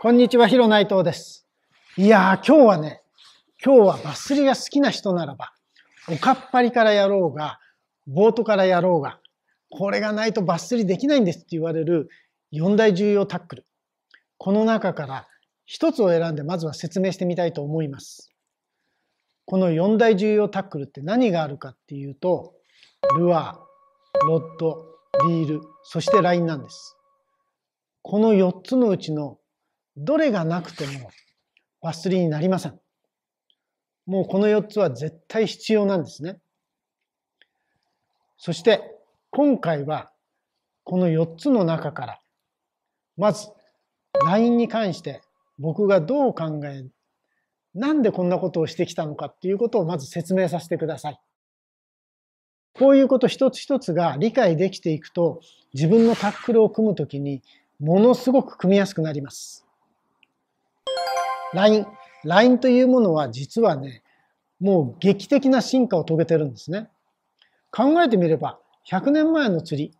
こんにちは、ヒロ内藤です。いやー、今日はね、今日はバスリりが好きな人ならば、おかっぱりからやろうが、ボートからやろうが、これがないとバスリりできないんですって言われる4大重要タックル。この中から1つを選んでまずは説明してみたいと思います。この4大重要タックルって何があるかっていうと、ルアー、ロッド、リール、そしてラインなんです。この4つのうちのどれがなくてもバスになりません。もうこの4つは絶対必要なんですね。そして今回はこの4つの中からまず LINE に関して僕がどう考えなんでこんなことをしてきたのかっていうことをまず説明させてください。こういうこと一つ一つが理解できていくと自分のタックルを組むときにものすごく組みやすくなります。LINE。LINE というものは実はね、もう劇的な進化を遂げてるんですね。考えてみれば、100年前の釣り、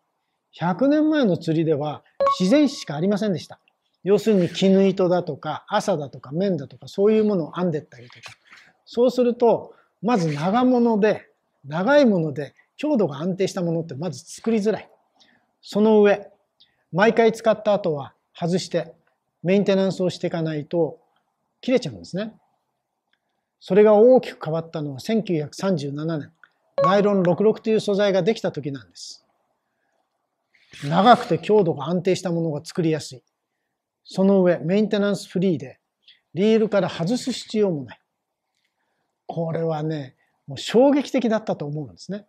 100年前の釣りでは自然史しかありませんでした。要するに絹糸だとか麻だとか綿だとかそういうものを編んでったりとか。そうすると、まず長物で、長いもので強度が安定したものってまず作りづらい。その上、毎回使った後は外してメンテナンスをしていかないと切れちゃうんですね。それが大きく変わったのは1937年、ナイロン66という素材ができた時なんです。長くて強度が安定したものが作りやすい。その上、メンテナンスフリーで、リールから外す必要もない。これはね、もう衝撃的だったと思うんですね。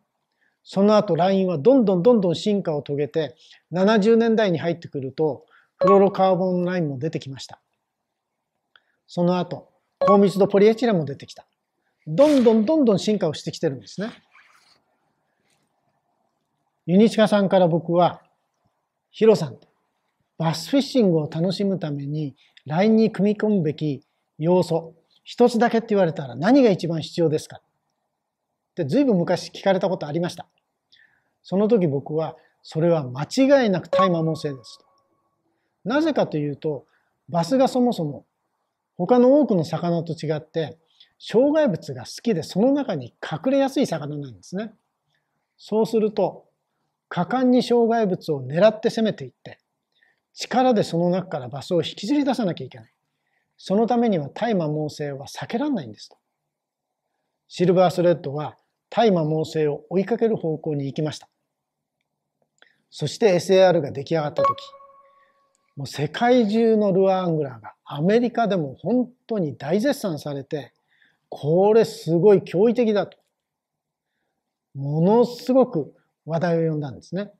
その後、ラインはどんどんどんどん進化を遂げて、70年代に入ってくると、フロロカーボンラインも出てきました。その後、高密度ポリエチレンも出てきた。どんどんどんどん進化をしてきてるんですね。ユニチカさんから僕は、ヒロさん、バスフィッシングを楽しむために、ラインに組み込むべき要素、一つだけって言われたら何が一番必要ですかって随分昔聞かれたことありました。その時僕は、それは間違いなく大麻問性ですと。なぜかというと、バスがそもそも他の多くの魚と違って、障害物が好きでその中に隠れやすい魚なんですね。そうすると、果敢に障害物を狙って攻めていって、力でその中からバスを引きずり出さなきゃいけない。そのためには大麻猛性は避けられないんですと。シルバースレッドは大麻猛性を追いかける方向に行きました。そして SAR が出来上がった時、もう世界中のルアーアングラーがアメリカでも本当に大絶賛されて、これすごい驚異的だと。ものすごく話題を呼んだんですね。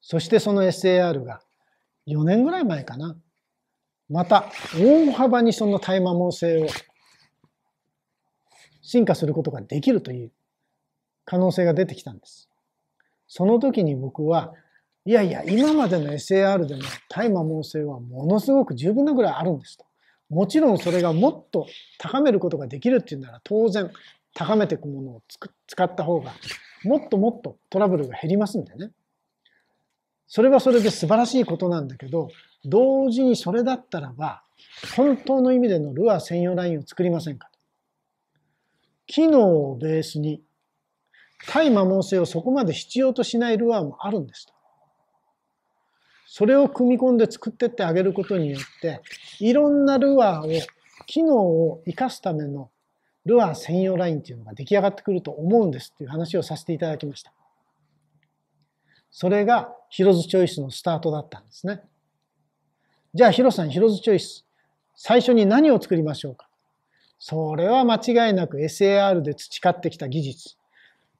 そしてその SAR が4年ぐらい前かな。また大幅にその大麻猛性を進化することができるという可能性が出てきたんです。その時に僕はいやいや、今までの SAR でも対摩耗性はものすごく十分なぐらいあるんですと。もちろんそれがもっと高めることができるっていうなら当然高めていくものを使った方がもっともっとトラブルが減りますんでね。それはそれで素晴らしいことなんだけど、同時にそれだったらば、本当の意味でのルアー専用ラインを作りませんか機能をベースに、対摩耗性をそこまで必要としないルアーもあるんですと。それを組み込んで作ってってあげることによっていろんなルアーを機能を生かすためのルアー専用ラインっていうのが出来上がってくると思うんですっていう話をさせていただきました。それがヒロズチョイスのスタートだったんですね。じゃあヒロさんヒロズチョイス最初に何を作りましょうかそれは間違いなく SAR で培ってきた技術。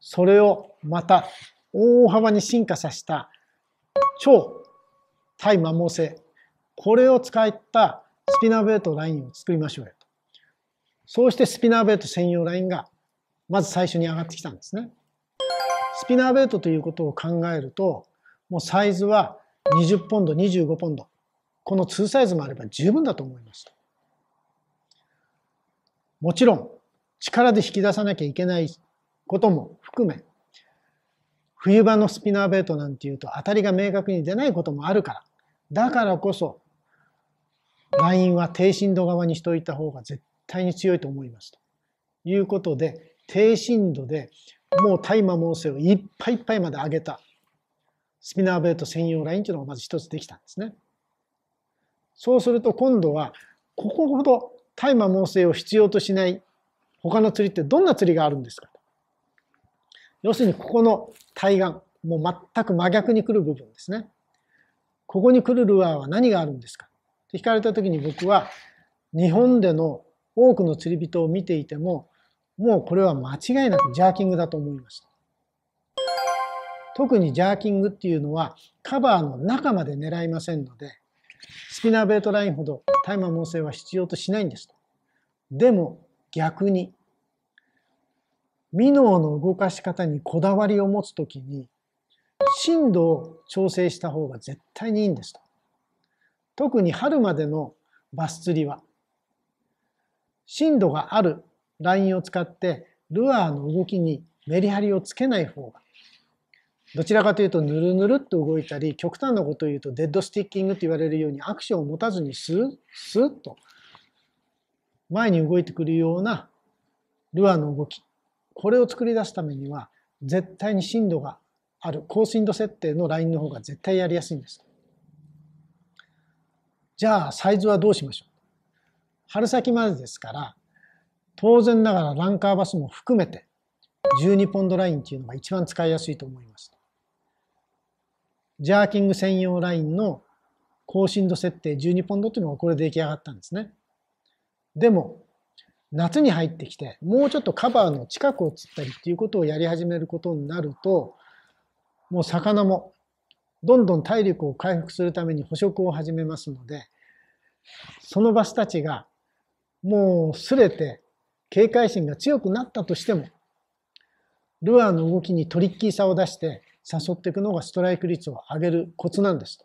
それをまた大幅に進化させた超対摩耗性これを使ったスピナーベルトラインを作りましょうよとそうしてスピナーベルト専用ラインがまず最初に上がってきたんですねスピナーベルトということを考えるともうサイズは20ポンド25ポンドこの2サイズもあれば十分だと思いますもちろん力で引き出さなきゃいけないことも含め冬場のスピナーベイトなんていうと当たりが明確に出ないこともあるからだからこそラインは低振度側にしといた方が絶対に強いと思いますということで低振度でもう対摩耗性をいっぱいいっぱいまで上げたスピナーベイト専用ラインというのがまず一つできたんですね。そうすると今度はここほど対摩耗性を必要としない他の釣りってどんな釣りがあるんですか要するにここの対岸、もう全く真逆に来る部分ですね。ここに来るルアーは何があるんですかって聞かれた時に僕は日本での多くの釣り人を見ていてももうこれは間違いなくジャーキングだと思いました。特にジャーキングっていうのはカバーの中まで狙いませんのでスピナーベイトラインほど大麻猛性は必要としないんです。でも逆にミ脳の動かし方にこだわりを持つときに、震度を調整した方が絶対にいいんですと。特に春までのバス釣りは、震度があるラインを使ってルアーの動きにメリハリをつけない方が、どちらかというとぬるぬるっと動いたり、極端なことを言うとデッドスティッキングと言われるようにアクションを持たずにスッ、スッと前に動いてくるようなルアーの動きこれを作り出すためには絶対に震度がある高振度設定のラインの方が絶対やりやすいんです。じゃあサイズはどうしましょう春先までですから当然ながらランカーバスも含めて12ポンドラインっていうのが一番使いやすいと思います。ジャーキング専用ラインの高振度設定12ポンドというのがこれで出来上がったんですね。でも夏に入ってきてもうちょっとカバーの近くを釣ったりっていうことをやり始めることになるともう魚もどんどん体力を回復するために捕食を始めますのでそのバスたちがもうすれて警戒心が強くなったとしてもルアーの動きにトリッキーさを出して誘っていくのがストライク率を上げるコツなんですと。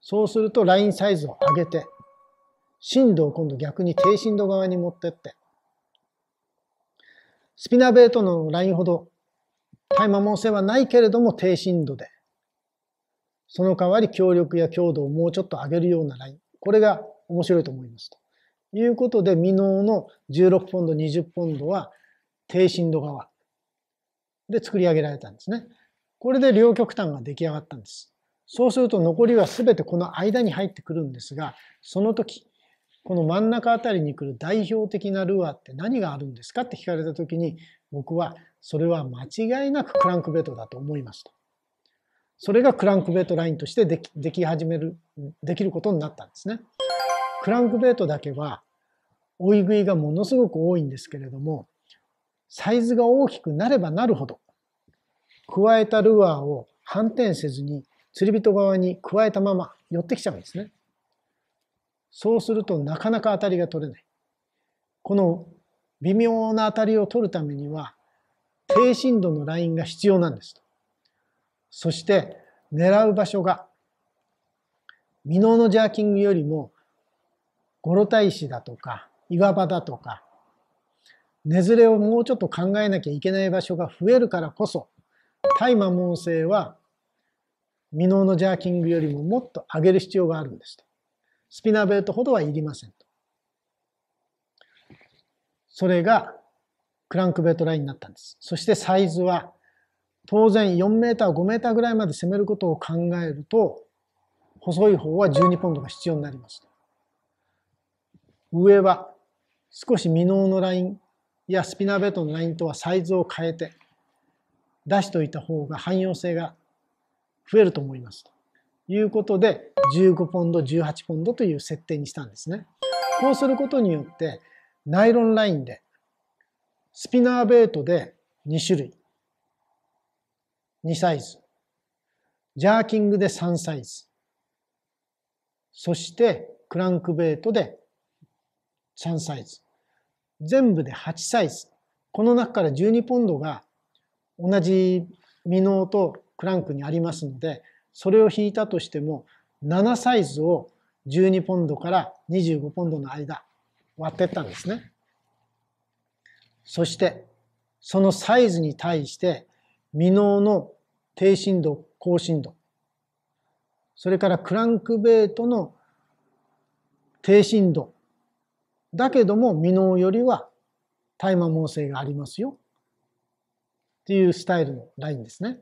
そうするとラインサイズを上げて震度を今度逆に低震度側に持ってって、スピナーベートのラインほど対摩耗性はないけれども低震度で、その代わり強力や強度をもうちょっと上げるようなライン。これが面白いと思います。ということで、未納の16ポンド、20ポンドは低震度側で作り上げられたんですね。これで両極端が出来上がったんです。そうすると残りは全てこの間に入ってくるんですが、その時、この真ん中あたりに来る代表的なルアーって何があるんですかって聞かれた時に僕はそれは間違いなくクランクベットだと思いますそれがクランクベットラインとしてできでき始める、できることになったんですね。クランクベットだけは追い食いがものすごく多いんですけれども、サイズが大きくなればなるほど、加えたルアーを反転せずに釣り人側に加えたまま寄ってきちゃうんですね。そうするとなかなか当たりが取れない。この微妙な当たりを取るためには低震度のラインが必要なんですそして狙う場所が未納のジャーキングよりもゴロ太石だとか岩場だとか根ずれをもうちょっと考えなきゃいけない場所が増えるからこそ対摩耗性は未納のジャーキングよりももっと上げる必要があるんですと。スピナーベルトほどはいりませんと。それがクランクベルトラインになったんです。そしてサイズは当然4メーター、5メーターぐらいまで攻めることを考えると、細い方は12ポンドが必要になります。上は少し未納のラインやスピナーベッドのラインとはサイズを変えて出しておいた方が汎用性が増えると思いますと。いうことで15ポンド18ポンドという設定にしたんですね。こうすることによってナイロンラインでスピナーベイトで2種類2サイズジャーキングで3サイズそしてクランクベイトで3サイズ全部で8サイズこの中から12ポンドが同じ未納とクランクにありますのでそれを引いたとしても、7サイズを12ポンドから25ポンドの間割ってったんですね。そしてそのサイズに対して未納の低振動、高振動、それからクランクベートの低振動、だけども未納よりは大麻猛性がありますよっていうスタイルのラインですね。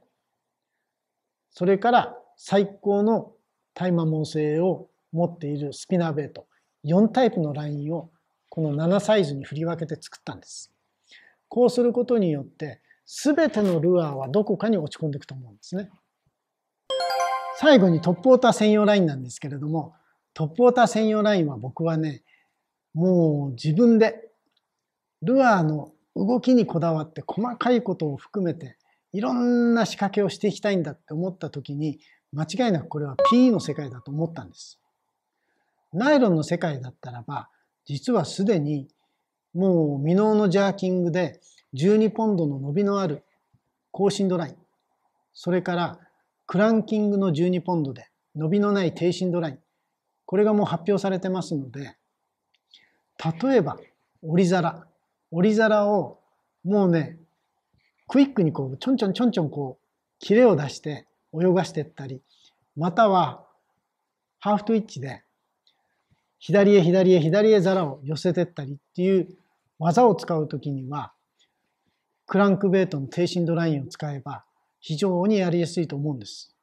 それから最高の耐摩耗性を持っているスピナーベイト4タイプのラインをこの7サイズに振り分けて作ったんです。こうすることによって全てのルアーはどこかに落ち込んでいくと思うんですね。最後にトップウォーター専用ラインなんですけれどもトップウォーター専用ラインは僕はねもう自分でルアーの動きにこだわって細かいことを含めていろんな仕掛けをしていきたいんだって思った時に間違いなくこれは PE の世界だと思ったんです。ナイロンの世界だったらば、実はすでにもう未納のジャーキングで12ポンドの伸びのある高振度ライン、それからクランキングの12ポンドで伸びのない低振度ライン、これがもう発表されてますので、例えば折り皿、折り皿をもうね、クイックにこう、ちょんちょんちょんちょんこう、切れを出して、泳がしていったり、またはハーフトイッチで左へ左へ左へ皿を寄せていったりっていう技を使うときには、クランクベイトの低振度ラインを使えば非常にやりやすいと思うんです。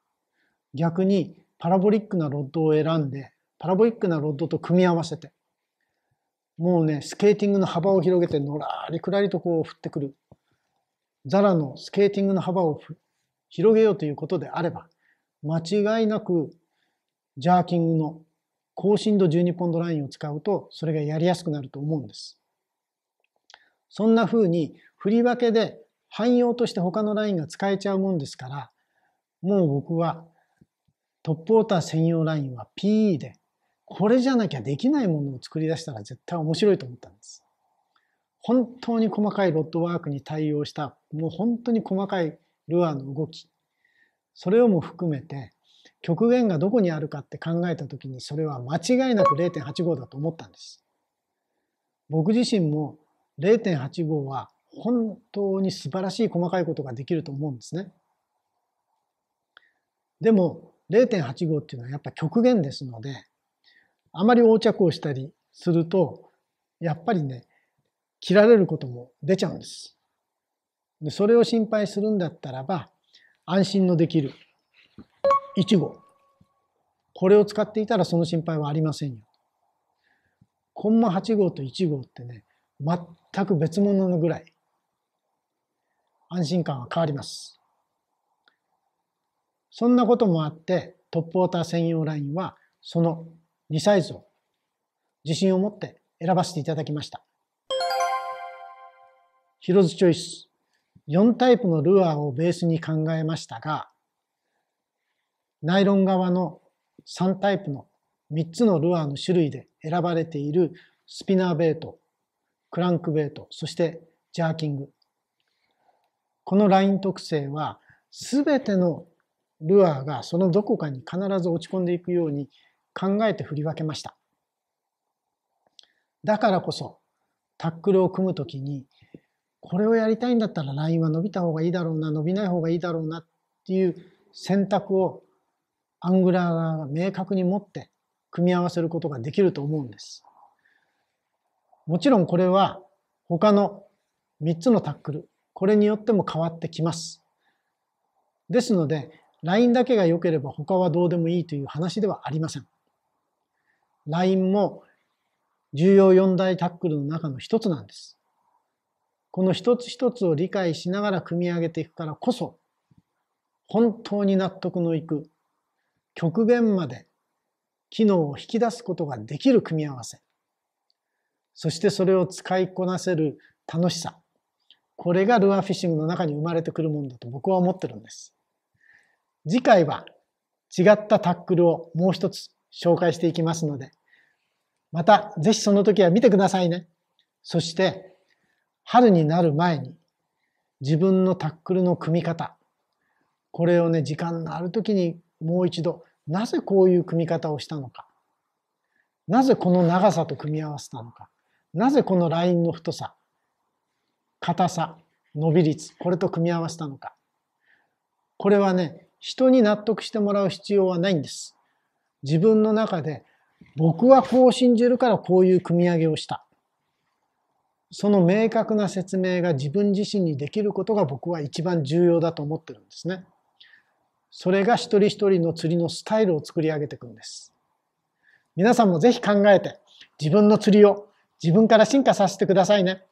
逆にパラボリックなロッドを選んで、パラボリックなロッドと組み合わせて、もうね、スケーティングの幅を広げて、のらりくらりとこう振ってくる。ザラのスケーティングの幅を広げようということであれば、間違いなくジャーキングの高深度12ポンドラインを使うと、それがやりやすくなると思うんです。そんな風に振り分けで汎用として他のラインが使えちゃうもんですから、もう僕はトップウォーター専用ラインは PE で、これじゃなきゃできないものを作り出したら絶対面白いと思ったんです。本当に細かいロッドワークに対応した、もう本当に細かいルアーの動きそれをも含めて極限がどこにあるかって考えた時にそれは間違いなく0.85だと思ったんです。僕自身も0.85は本当に素晴らしい細かいことができると思うんですね。でも0.85っていうのはやっぱ極限ですのであまり横着をしたりするとやっぱりね切られることも出ちゃうんです。でそれを心配するんだったらば安心のできる1号これを使っていたらその心配はありませんよ。コンマ8号と1号ってね全く別物のぐらい安心感は変わります。そんなこともあってトップウォーター専用ラインはその2サイズを自信を持って選ばせていただきました。ヒロズチョイス4タイプのルアーをベースに考えましたが、ナイロン側の3タイプの3つのルアーの種類で選ばれているスピナーベイト、クランクベイト、そしてジャーキング。このライン特性は全てのルアーがそのどこかに必ず落ち込んでいくように考えて振り分けました。だからこそタックルを組むときにこれをやりたいんだったらラインは伸びた方がいいだろうな伸びない方がいいだろうなっていう選択をアングラー側が明確に持って組み合わせることができると思うんです。もちろんこれは他の3つのタックルこれによっても変わってきます。ですのでラインだけが良ければ他はどうでもいいという話ではありません。ラインも重要4大タックルの中の一つなんです。この一つ一つを理解しながら組み上げていくからこそ、本当に納得のいく、極限まで機能を引き出すことができる組み合わせ。そしてそれを使いこなせる楽しさ。これがルアーフィッシングの中に生まれてくるものだと僕は思ってるんです。次回は違ったタックルをもう一つ紹介していきますので、またぜひその時は見てくださいね。そして春になる前に自分のタックルの組み方これをね時間のある時にもう一度なぜこういう組み方をしたのかなぜこの長さと組み合わせたのかなぜこのラインの太さ硬さ伸び率これと組み合わせたのかこれはね人に納得してもらう必要はないんです自分の中で僕はこう信じるからこういう組み上げをしたその明確な説明が自分自身にできることが僕は一番重要だと思ってるんですね。それが一人一人の釣りのスタイルを作り上げていくんです。皆さんもぜひ考えて自分の釣りを自分から進化させてくださいね。